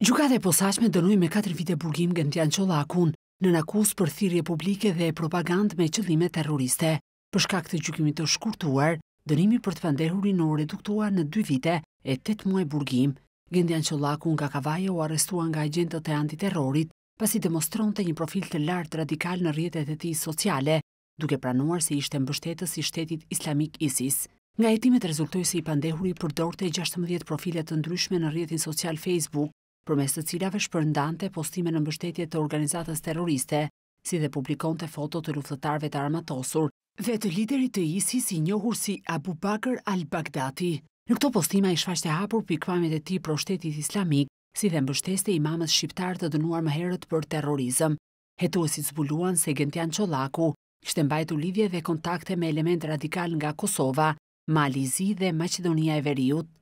Gjukat e posashme dënoj me 4 vite burgim gëndjan qëlla akun në nakus për thirje publike dhe propagandë me qëllime terroriste. Përshka këtë gjukimit të shkurtuar, dënimi për të pandehurin në reduktuar në 2 vite e 8 muaj burgim. Gëndjan qëlla akun nga kavaje u arestua nga agentët e antiterrorit pasi demonstron të një profil të lartë radikal në rjetet e ti sociale, duke pranuar se ishte mbështetës i shtetit islamik ISIS. Nga jetimet rezultoj se i pandehuri përdorte 16 profilet të ndryshme në rjetin social Facebook, përmes të cilave shpërndante postime në mbështetje të organizatës terroriste, si dhe publikon të foto të luftëtarve të armatosur, dhe të lideri të ISIS i njohur si Abu Bakr al-Baghdati. Në këto postima i shfaqte hapur pikpamjet e tij për shtetin islamik, si dhe mbështetje imamës shqiptar të dënuar më herët për terrorizëm. Hetuesit zbuluan se Gentian Çollaku kishte mbajtur lidhje dhe kontakte me elementë radikal nga Kosova, Mali i Zi dhe Maqedonia e Veriut.